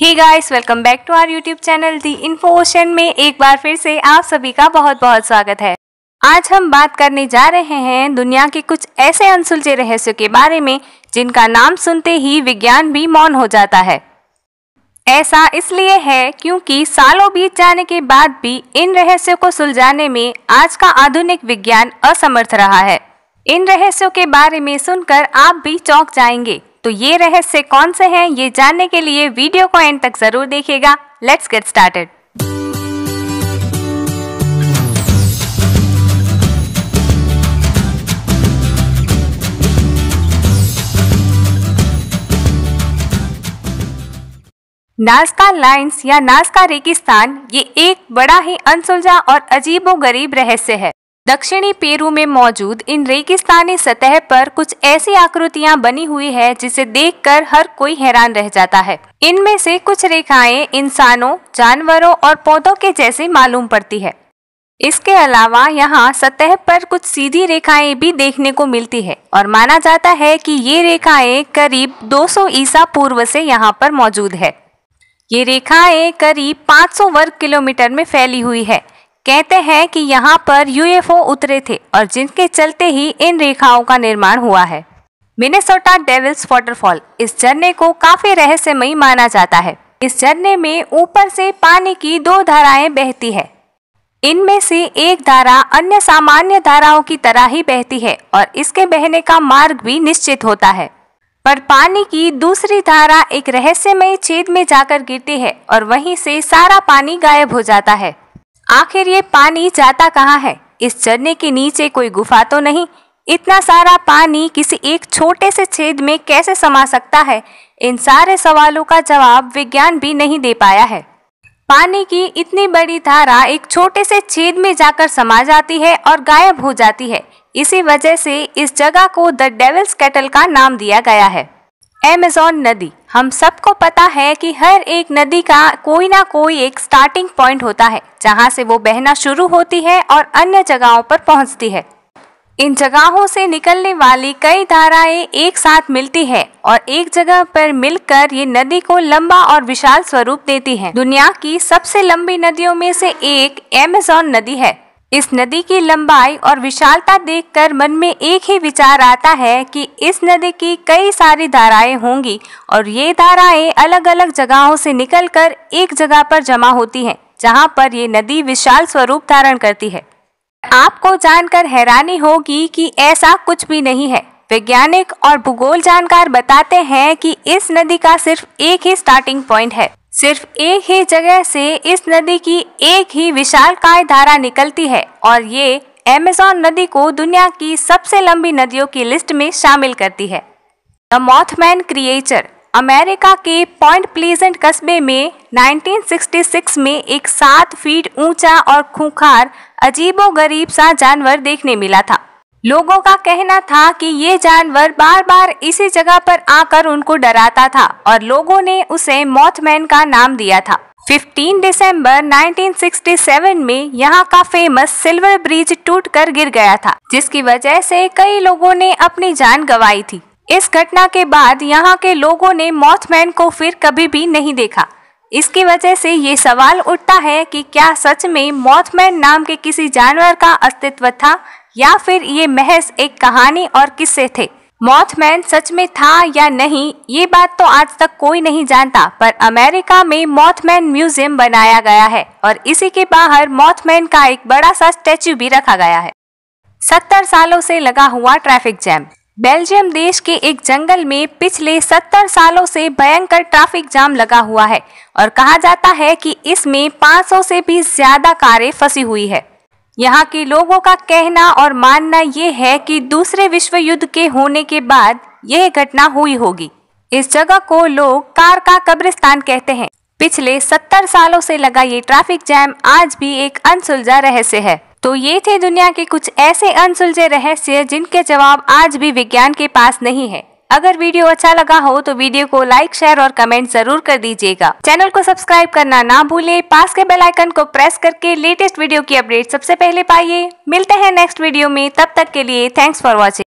he guys welcome back to our YouTube channel the info ocean में एक बार फिर से आप सभी का बहुत बहुत स्वागत है आज हम बात करने जा रहे हैं दुनिया के कुछ ऐसे अनसुलझे रहस्यों के बारे में जिनका नाम सुनते ही विज्ञान भी मौन हो जाता है ऐसा इसलिए है क्योंकि सालों बीत जाने के बाद भी इन रहस्यों को सुलझाने में आज का आधुनिक विज्ञान असमर्थ रहा है इन रहस्यों के बारे में सुनकर आप भी चौंक जाएंगे तो ये रहस्य कौन से हैं ये जानने के लिए वीडियो को एंड तक जरूर देखिएगा let's get started Nazca lines या नाजका रेगिस्तान ये एक बड़ा ही अनसुलझा और अजीबो गरीब रहस्य है दक्षिणी पेरू में मौजूद इन रेगिस्तानी सतह पर कुछ ऐसी आकृतियां बनी हुई है जिसे देखकर हर कोई हैरान रह जाता है इनमें से कुछ रेखाएं इंसानों जानवरों और पौधों के जैसे मालूम पड़ती है इसके अलावा यहाँ सतह पर कुछ सीधी रेखाएं भी देखने को मिलती है और माना जाता है कि ये रेखाएं करीब 200 ईसा पूर्व से यहाँ पर मौजूद है ये रेखाएं करीब 500 वर्ग किलोमीटर में फैली हुई है कहते हैं कि यहाँ पर यूएफओ उतरे थे और जिनके चलते ही इन रेखाओं का निर्माण हुआ है मिनेसोटा डेविल्स वॉटरफॉल इस झरने को काफी रहस्यमयी माना जाता है इस झरने में ऊपर से पानी की दो धाराएं बहती है इनमें से एक धारा अन्य सामान्य धाराओं की तरह ही बहती है और इसके बहने का मार्ग भी निश्चित होता है पर पानी की दूसरी धारा एक रहस्यमय छेद में जाकर गिरती है और वहीं से सारा पानी गायब हो जाता है आखिर ये पानी जाता कहाँ है इस झरने के नीचे कोई गुफा तो नहीं इतना सारा पानी किसी एक छोटे से छेद में कैसे समा सकता है इन सारे सवालों का जवाब विज्ञान भी नहीं दे पाया है पानी की इतनी बड़ी धारा एक छोटे से छेद में जाकर समा जाती है और गायब हो जाती है इसी वजह से इस जगह को द डेविल्स कैटल का नाम दिया गया है एमेजॉन नदी हम सबको पता है कि हर एक नदी का कोई ना कोई एक स्टार्टिंग पॉइंट होता है जहाँ से वो बहना शुरू होती है और अन्य जगहों पर पहुँचती है इन जगहों से निकलने वाली कई धाराएं एक साथ मिलती है और एक जगह पर मिलकर ये नदी को लंबा और विशाल स्वरूप देती है दुनिया की सबसे लंबी नदियों में से एक एमेजॉन नदी है इस नदी की लंबाई और विशालता देखकर मन में एक ही विचार आता है कि इस नदी की कई सारी धाराएं होंगी और ये धाराएं अलग अलग जगहों से निकलकर एक जगह पर जमा होती हैं जहां पर ये नदी विशाल स्वरूप धारण करती है आपको जानकर हैरानी होगी कि ऐसा कुछ भी नहीं है वैज्ञानिक और भूगोल जानकार बताते हैं कि इस नदी का सिर्फ एक ही स्टार्टिंग पॉइंट है सिर्फ एक ही जगह से इस नदी की एक ही विशालकाय धारा निकलती है और ये एमेजॉन नदी को दुनिया की सबसे लंबी नदियों की लिस्ट में शामिल करती है द मॉथमैन क्रिएचर अमेरिका के पॉइंट प्लीजेंट कस्बे में 1966 में एक सात फीट ऊंचा और खूंखार अजीबो गरीब सा जानवर देखने मिला था लोगों का कहना था कि ये जानवर बार बार इसी जगह पर आकर उनको डराता था और लोगों ने उसे मॉथमैन का नाम दिया था 15 दिसंबर 1967 में यहाँ का फेमस सिल्वर ब्रिज टूटकर गिर गया था जिसकी वजह से कई लोगों ने अपनी जान गवाई थी इस घटना के बाद यहाँ के लोगों ने मॉथमैन को फिर कभी भी नहीं देखा इसकी वजह से ये सवाल उठता है कि क्या सच में मॉथमैन नाम के किसी जानवर का अस्तित्व था या फिर ये महज एक कहानी और किस्से थे मॉथमैन सच में था या नहीं ये बात तो आज तक कोई नहीं जानता पर अमेरिका में मॉथमैन म्यूजियम बनाया गया है और इसी के बाहर मॉथमैन का एक बड़ा सा स्टैचू भी रखा गया है सत्तर सालों से लगा हुआ ट्रैफिक जैम बेल्जियम देश के एक जंगल में पिछले सत्तर सालों से भयंकर ट्रैफिक जाम लगा हुआ है और कहा जाता है कि इसमें 500 से भी ज्यादा कारें फंसी हुई है यहाँ के लोगों का कहना और मानना ये है कि दूसरे विश्व युद्ध के होने के बाद यह घटना हुई होगी इस जगह को लोग कार का कब्रिस्तान कहते हैं पिछले सत्तर सालों से लगा ये ट्रैफिक जैम आज भी एक अनसुलझा रहस्य है तो ये थे दुनिया के कुछ ऐसे अनसुलझे रहस्य जिनके जवाब आज भी विज्ञान के पास नहीं है अगर वीडियो अच्छा लगा हो तो वीडियो को लाइक शेयर और कमेंट जरूर कर दीजिएगा चैनल को सब्सक्राइब करना ना भूले पास के बेल आइकन को प्रेस करके लेटेस्ट वीडियो की अपडेट सबसे पहले पाइए मिलते हैं नेक्स्ट वीडियो में तब तक के लिए थैंक्स फॉर वॉचिंग